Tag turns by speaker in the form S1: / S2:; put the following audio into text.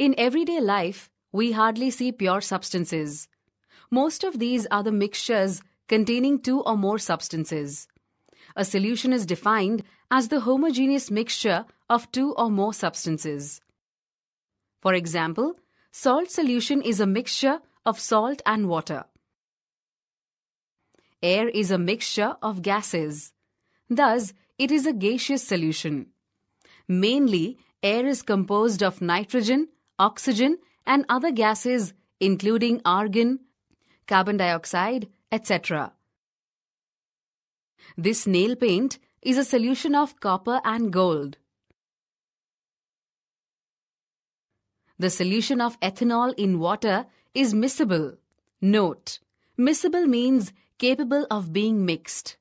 S1: In everyday life, we hardly see pure substances. Most of these are the mixtures containing two or more substances. A solution is defined as the homogeneous mixture of two or more substances. For example, salt solution is a mixture of salt and water. Air is a mixture of gases. Thus, it is a gaseous solution. Mainly, air is composed of nitrogen, oxygen, and other gases, including argon, carbon dioxide, etc. This nail paint is a solution of copper and gold. The solution of ethanol in water is miscible. Note, miscible means capable of being mixed.